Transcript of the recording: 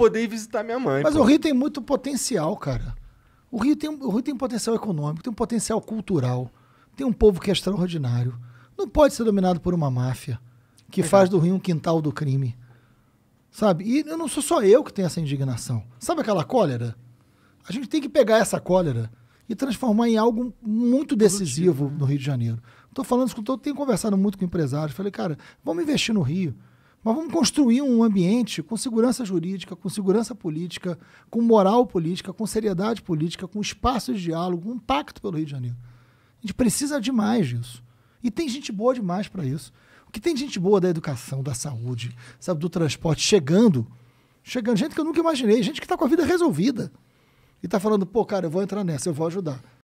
poder ir visitar minha mãe. Mas pô. o Rio tem muito potencial, cara. O Rio, tem, o Rio tem potencial econômico, tem um potencial cultural, tem um povo que é extraordinário. Não pode ser dominado por uma máfia que faz do Rio um quintal do crime. Sabe? E eu não sou só eu que tenho essa indignação. Sabe aquela cólera? A gente tem que pegar essa cólera e transformar em algo muito decisivo né? no Rio de Janeiro. Estou falando isso, tenho conversado muito com empresários. Falei, cara, vamos investir no Rio. Mas vamos construir um ambiente com segurança jurídica, com segurança política, com moral política, com seriedade política, com espaço de diálogo, um pacto pelo Rio de Janeiro. A gente precisa demais disso. E tem gente boa demais para isso. O que tem gente boa da educação, da saúde, sabe, do transporte chegando, chegando, gente que eu nunca imaginei, gente que está com a vida resolvida. E está falando, pô, cara, eu vou entrar nessa, eu vou ajudar.